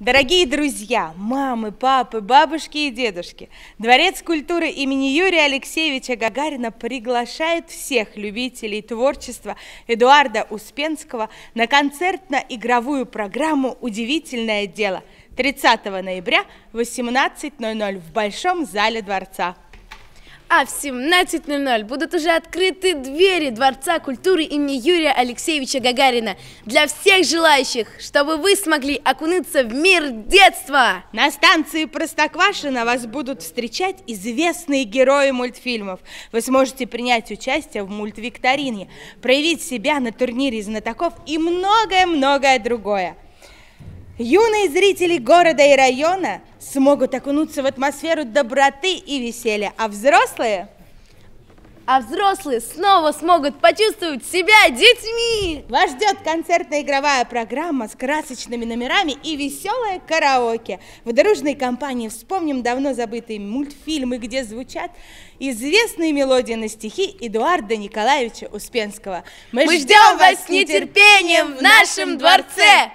Дорогие друзья, мамы, папы, бабушки и дедушки, Дворец культуры имени Юрия Алексеевича Гагарина приглашает всех любителей творчества Эдуарда Успенского на концертно-игровую программу «Удивительное дело» 30 ноября в 18.00 в Большом зале Дворца. А в 17.00 будут уже открыты двери Дворца культуры имени Юрия Алексеевича Гагарина для всех желающих, чтобы вы смогли окунуться в мир детства. На станции Простоквашино вас будут встречать известные герои мультфильмов. Вы сможете принять участие в мультвикторине, проявить себя на турнире знатоков и многое-многое другое юные зрители города и района смогут окунуться в атмосферу доброты и веселья, а взрослые... А взрослые снова смогут почувствовать себя детьми! Вас ждет концертная игровая программа с красочными номерами и веселое караоке. В дружной компании вспомним давно забытые мультфильмы, где звучат известные мелодии на стихи Эдуарда Николаевича Успенского. Мы, Мы ждем вас с нетерпением в нашем дворце!